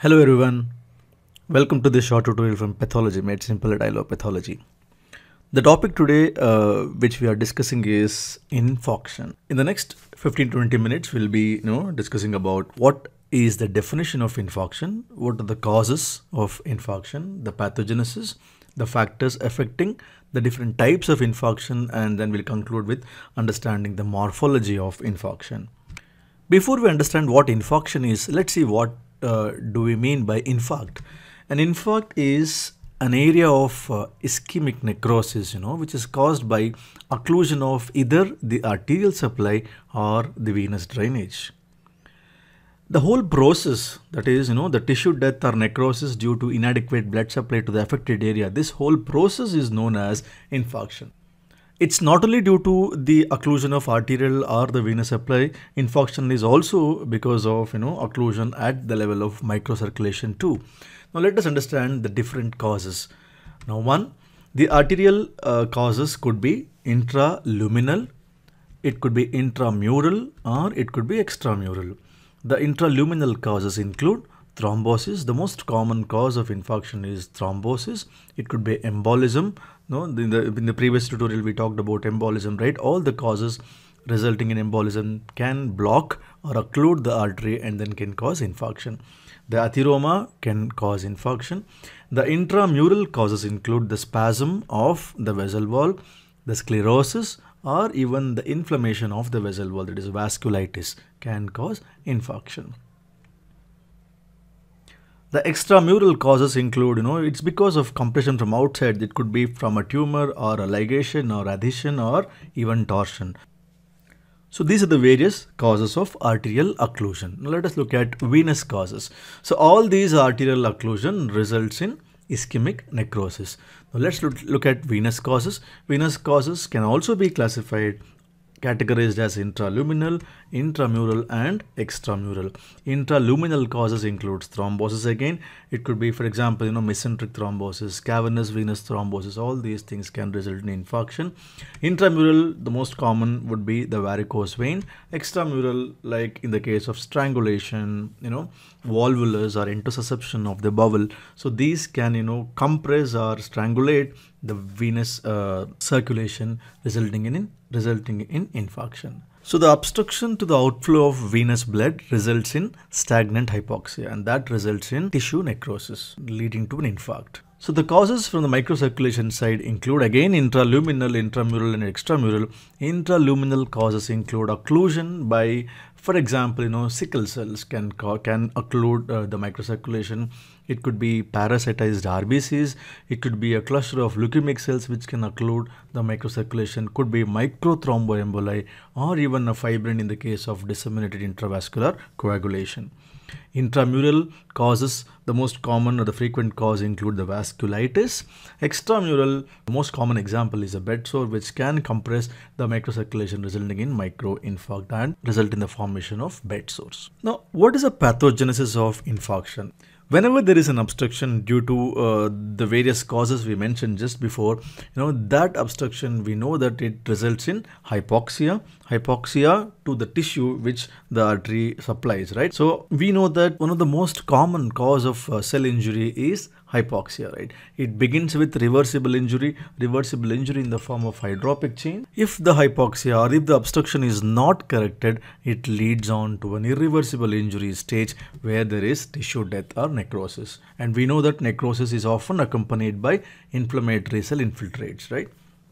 Hello everyone, welcome to this short tutorial from Pathology Made Simple at ILO Pathology. The topic today uh, which we are discussing is infarction. In the next 15-20 minutes we'll be you know, discussing about what is the definition of infarction, what are the causes of infarction, the pathogenesis, the factors affecting the different types of infarction and then we'll conclude with understanding the morphology of infarction. Before we understand what infarction is, let's see what uh, do we mean by infarct? An infarct is an area of uh, ischemic necrosis, you know, which is caused by occlusion of either the arterial supply or the venous drainage. The whole process, that is, you know, the tissue death or necrosis due to inadequate blood supply to the affected area, this whole process is known as infarction. It's not only due to the occlusion of arterial or the venous supply, infarction is also because of, you know, occlusion at the level of microcirculation too. Now let us understand the different causes. Now one, the arterial uh, causes could be intraluminal, it could be intramural or it could be extramural. The intraluminal causes include thrombosis. The most common cause of infarction is thrombosis. It could be embolism. No, in the, in the previous tutorial we talked about embolism, right? All the causes resulting in embolism can block or occlude the artery and then can cause infarction. The atheroma can cause infarction. The intramural causes include the spasm of the vessel wall, the sclerosis or even the inflammation of the vessel wall that is vasculitis can cause infarction. The extramural causes include, you know, it's because of compression from outside. It could be from a tumor or a ligation or adhesion or even torsion. So these are the various causes of arterial occlusion. Now let us look at venous causes. So all these arterial occlusion results in ischemic necrosis. Now let's look, look at venous causes. Venous causes can also be classified categorized as intraluminal, intramural and extramural. Intraluminal causes includes thrombosis again. It could be for example, you know, mesenteric thrombosis, cavernous venous thrombosis, all these things can result in infarction. Intramural, the most common would be the varicose vein. Extramural, like in the case of strangulation, you know, volvulus or intussusception of the bowel. So these can, you know, compress or strangulate the venous uh, circulation resulting in resulting in infarction. So the obstruction to the outflow of venous blood results in stagnant hypoxia and that results in tissue necrosis leading to an infarct. So the causes from the microcirculation side include again intraluminal, intramural and extramural. Intraluminal causes include occlusion by, for example, you know, sickle cells can, can occlude uh, the microcirculation it could be parasitized RBCs. It could be a cluster of leukemic cells which can occlude the microcirculation. Could be microthromboemboli or even a fibrin in the case of disseminated intravascular coagulation. Intramural causes, the most common or the frequent cause include the vasculitis. Extramural, the most common example is a bed sore which can compress the microcirculation resulting in microinfarct and result in the formation of bed sores. Now, what is the pathogenesis of infarction? whenever there is an obstruction due to uh, the various causes we mentioned just before you know that obstruction we know that it results in hypoxia hypoxia to the tissue which the artery supplies right so we know that one of the most common cause of uh, cell injury is hypoxia, right? It begins with reversible injury, reversible injury in the form of hydropic change. If the hypoxia or if the obstruction is not corrected, it leads on to an irreversible injury stage where there is tissue death or necrosis. And we know that necrosis is often accompanied by inflammatory cell infiltrates, right?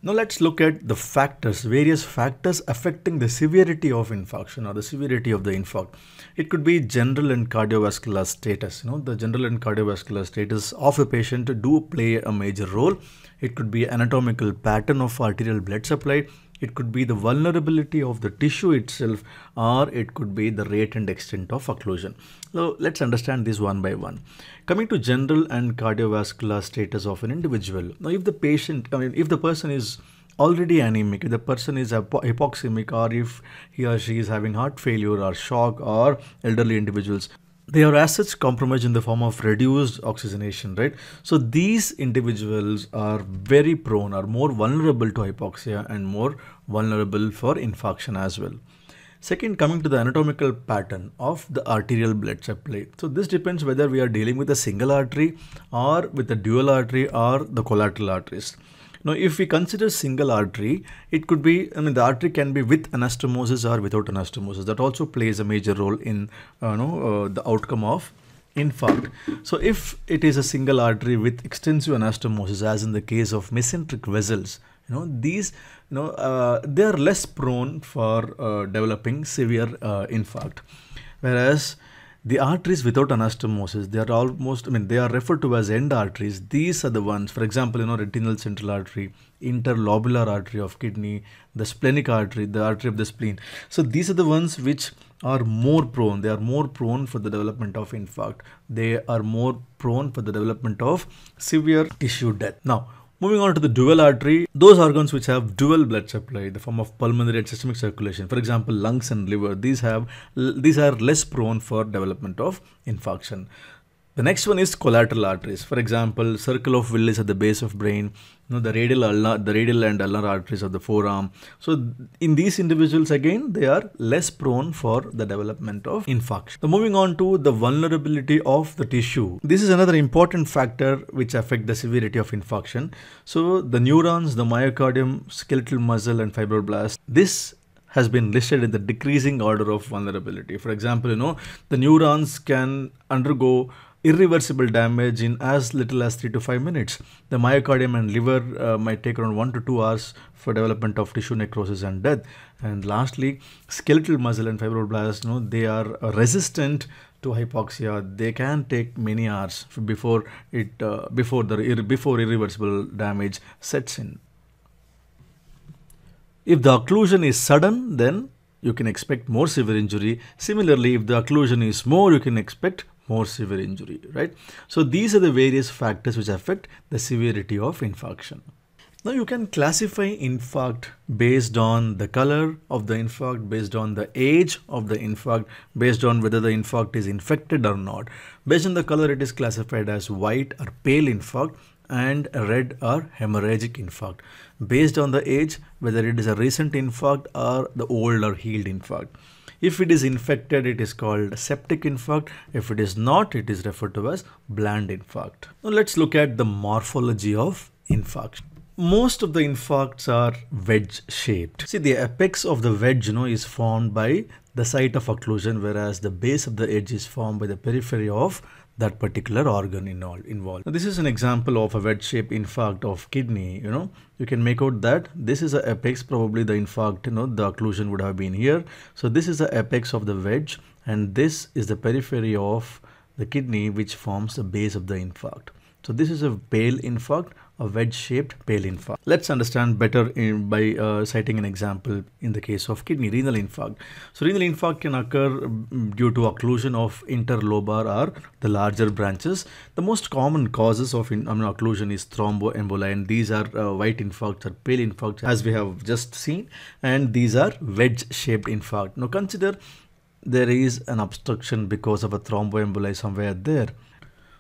Now let's look at the factors, various factors affecting the severity of infarction or the severity of the infarct. It could be general and cardiovascular status. You know, the general and cardiovascular status of a patient do play a major role. It could be anatomical pattern of arterial blood supply. It could be the vulnerability of the tissue itself or it could be the rate and extent of occlusion. So let's understand this one by one. Coming to general and cardiovascular status of an individual. Now, if the patient, I mean, if the person is already anemic, if the person is hypoxemic or if he or she is having heart failure or shock or elderly individuals, they are as such compromised in the form of reduced oxygenation, right? So these individuals are very prone, are more vulnerable to hypoxia and more vulnerable for infarction as well. Second, coming to the anatomical pattern of the arterial blood supply. So this depends whether we are dealing with a single artery or with a dual artery or the collateral arteries. Now, if we consider single artery, it could be, I mean, the artery can be with anastomosis or without anastomosis. That also plays a major role in, uh, you uh, know, uh, the outcome of infarct. So, if it is a single artery with extensive anastomosis, as in the case of mesenteric vessels, you know, these you know, uh, they are less prone for uh, developing severe uh, infarct. Whereas the arteries without anastomosis, they are almost, I mean, they are referred to as end arteries. These are the ones, for example, you know, retinal central artery, interlobular artery of kidney, the splenic artery, the artery of the spleen. So these are the ones which are more prone, they are more prone for the development of infarct. They are more prone for the development of severe tissue death. Now, Moving on to the dual artery, those organs which have dual blood supply the form of pulmonary and systemic circulation, for example, lungs and liver, these have these are less prone for development of infarction. The next one is collateral arteries. For example, circle of Willis at the base of brain, you know, the radial the radial and ulnar arteries of the forearm. So in these individuals, again, they are less prone for the development of infarction. So moving on to the vulnerability of the tissue. This is another important factor which affect the severity of infarction. So the neurons, the myocardium, skeletal muscle and fibroblast, this has been listed in the decreasing order of vulnerability. For example, you know, the neurons can undergo irreversible damage in as little as 3 to 5 minutes. The myocardium and liver uh, might take around 1 to 2 hours for development of tissue necrosis and death. And lastly, skeletal muscle and fibroblasts, you know, they are resistant to hypoxia they can take many hours before it uh, before the before irreversible damage sets in if the occlusion is sudden then you can expect more severe injury. Similarly, if the occlusion is more, you can expect more severe injury, right? So these are the various factors which affect the severity of infarction. Now you can classify infarct based on the color of the infarct, based on the age of the infarct, based on whether the infarct is infected or not. Based on the color, it is classified as white or pale infarct and red or hemorrhagic infarct. Based on the age, whether it is a recent infarct or the old or healed infarct if it is infected, it is called septic infarct. If it is not, it is referred to as bland infarct. Now let's look at the morphology of infarct most of the infarcts are wedge shaped. See the apex of the wedge you know is formed by the site of occlusion whereas the base of the edge is formed by the periphery of that particular organ involved. involved. this is an example of a wedge-shaped infarct of kidney, you know. You can make out that this is the apex, probably the infarct, you know, the occlusion would have been here. So this is the apex of the wedge and this is the periphery of the kidney which forms the base of the infarct. So this is a pale infarct, a wedge-shaped pale infarct. Let's understand better in, by uh, citing an example in the case of kidney, renal infarct. So renal infarct can occur mm, due to occlusion of interlobar or the larger branches. The most common causes of in, I mean, occlusion is thromboemboli and these are uh, white infarcts or pale infarcts as we have just seen and these are wedge-shaped infarct. Now consider there is an obstruction because of a thromboembolism somewhere there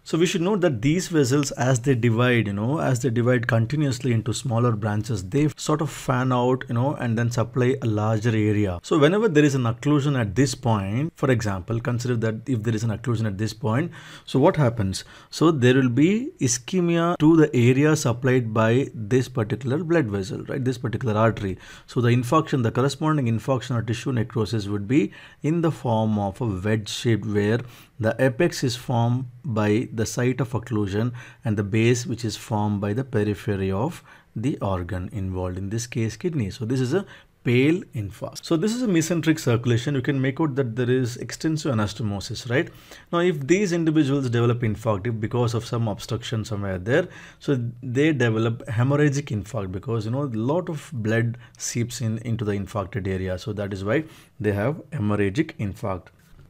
so we should note that these vessels as they divide, you know, as they divide continuously into smaller branches, they sort of fan out, you know, and then supply a larger area. So whenever there is an occlusion at this point, for example, consider that if there is an occlusion at this point, so what happens? So there will be ischemia to the area supplied by this particular blood vessel, right? This particular artery. So the infarction, the corresponding infarction or tissue necrosis would be in the form of a wedge shape where the apex is formed by the site of occlusion and the base which is formed by the periphery of the organ involved in this case kidney. So this is a pale infarct. So this is a mesenteric circulation. You can make out that there is extensive anastomosis, right? Now, if these individuals develop infarct because of some obstruction somewhere there, so they develop hemorrhagic infarct because, you know, a lot of blood seeps in into the infarcted area. So that is why they have hemorrhagic infarct.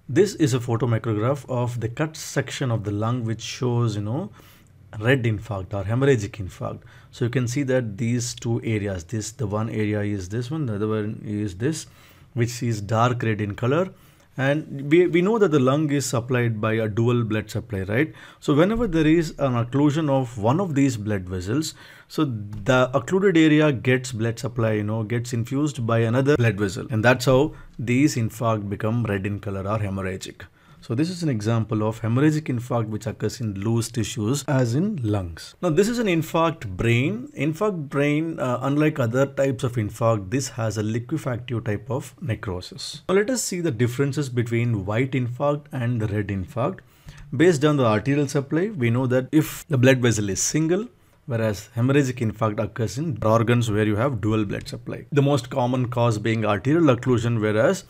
This is a photomicrograph of the cut section of the lung which shows, you know, red infarct or hemorrhagic infarct. So you can see that these two areas, this the one area is this one, the other one is this, which is dark red in color. And we, we know that the lung is supplied by a dual blood supply, right? So whenever there is an occlusion of one of these blood vessels, so the occluded area gets blood supply, you know, gets infused by another blood vessel. And that's how these infarct become red in color or hemorrhagic. So this is an example of hemorrhagic infarct which occurs in loose tissues as in lungs. Now this is an infarct brain. Infarct brain, uh, unlike other types of infarct, this has a liquefactive type of necrosis. Now let us see the differences between white infarct and the red infarct. Based on the arterial supply, we know that if the blood vessel is single, whereas hemorrhagic infarct occurs in organs where you have dual blood supply. The most common cause being arterial occlusion, whereas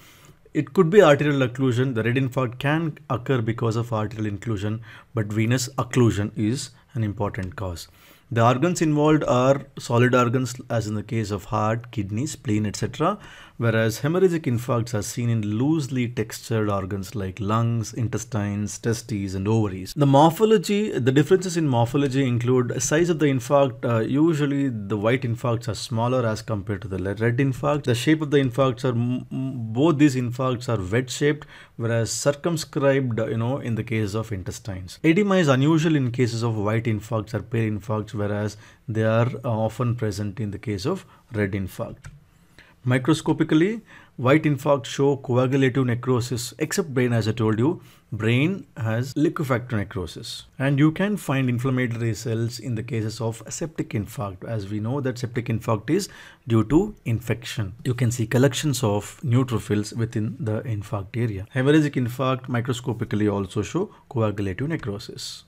it could be arterial occlusion. The red infarct can occur because of arterial inclusion, but venous occlusion is an important cause. The organs involved are solid organs as in the case of heart, kidney, spleen, etc whereas hemorrhagic infarcts are seen in loosely textured organs like lungs, intestines, testes, and ovaries. The morphology, the differences in morphology include size of the infarct. Uh, usually, the white infarcts are smaller as compared to the red infarct. The shape of the infarcts are both these infarcts are wedge shaped, whereas circumscribed, you know, in the case of intestines. Edema is unusual in cases of white infarcts or pale infarcts, whereas they are uh, often present in the case of red infarct. Microscopically, white infarct show coagulative necrosis except brain as I told you. Brain has liquefactor necrosis and you can find inflammatory cells in the cases of septic infarct as we know that septic infarct is due to infection. You can see collections of neutrophils within the infarct area. Hemorrhagic infarct microscopically also show coagulative necrosis.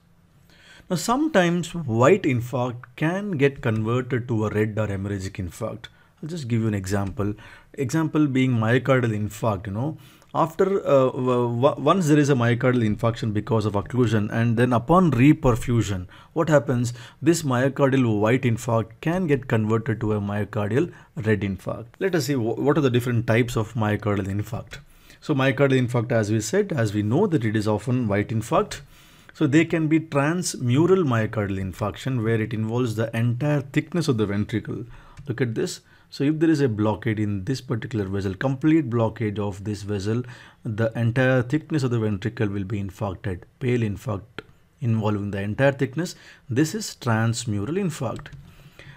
Now sometimes white infarct can get converted to a red or hemorrhagic infarct I'll just give you an example. Example being myocardial infarct, you know. After uh, once there is a myocardial infarction because of occlusion and then upon reperfusion, what happens? This myocardial white infarct can get converted to a myocardial red infarct. Let us see what are the different types of myocardial infarct. So myocardial infarct, as we said, as we know that it is often white infarct. So they can be transmural myocardial infarction where it involves the entire thickness of the ventricle. Look at this. So if there is a blockade in this particular vessel, complete blockade of this vessel, the entire thickness of the ventricle will be infarcted, pale infarct involving the entire thickness. This is transmural infarct.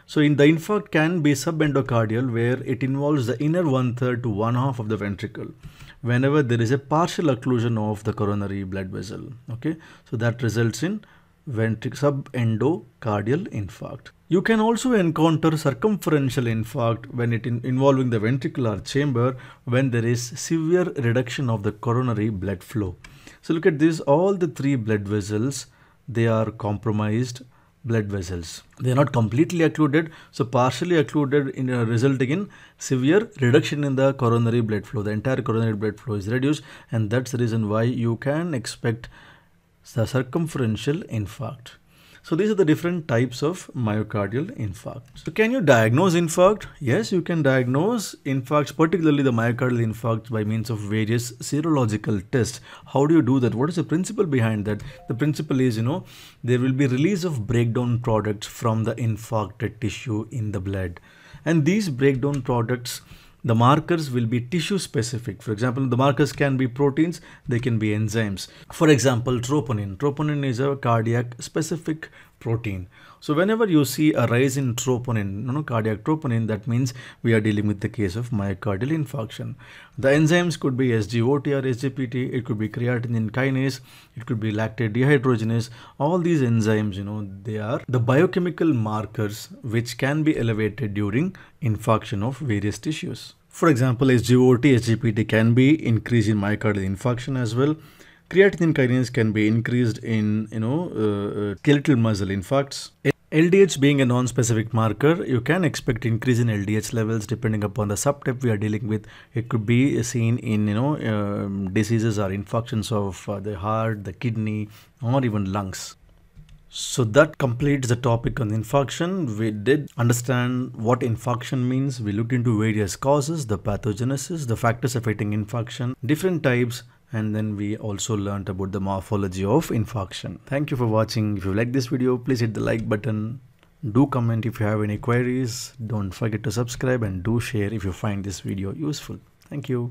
So in the infarct can be subendocardial where it involves the inner one third to one half of the ventricle whenever there is a partial occlusion of the coronary blood vessel. Okay, so that results in ventric subendocardial infarct. You can also encounter circumferential infarct when it in involving the ventricular chamber when there is severe reduction of the coronary blood flow. So look at this, all the three blood vessels, they are compromised blood vessels. They are not completely occluded, so partially occluded in uh, resulting in severe reduction in the coronary blood flow. The entire coronary blood flow is reduced and that's the reason why you can expect the circumferential infarct. So these are the different types of myocardial infarct. So can you diagnose infarct? Yes, you can diagnose infarcts, particularly the myocardial infarct by means of various serological tests. How do you do that? What is the principle behind that? The principle is, you know, there will be release of breakdown products from the infarcted tissue in the blood. And these breakdown products the markers will be tissue specific. For example, the markers can be proteins, they can be enzymes. For example, troponin. Troponin is a cardiac specific protein. So whenever you see a rise in troponin, you know, cardiac troponin, that means we are dealing with the case of myocardial infarction. The enzymes could be SGOT or SGPT, it could be creatinine kinase, it could be lactate dehydrogenase. All these enzymes, you know, they are the biochemical markers which can be elevated during infarction of various tissues. For example, SGOT, SGPT can be increased in myocardial infarction as well creatinine kinase can be increased in you know uh, uh skeletal muscle infarcts. LDH being a non-specific marker, you can expect increase in LDH levels depending upon the subtype we are dealing with. It could be seen in you know um, diseases or infarctions of uh, the heart, the kidney, or even lungs. So that completes the topic on infarction. We did understand what infarction means. We looked into various causes, the pathogenesis, the factors affecting infarction, different types, and then we also learned about the morphology of infarction. Thank you for watching. If you like this video, please hit the like button. Do comment if you have any queries. Don't forget to subscribe and do share if you find this video useful. Thank you.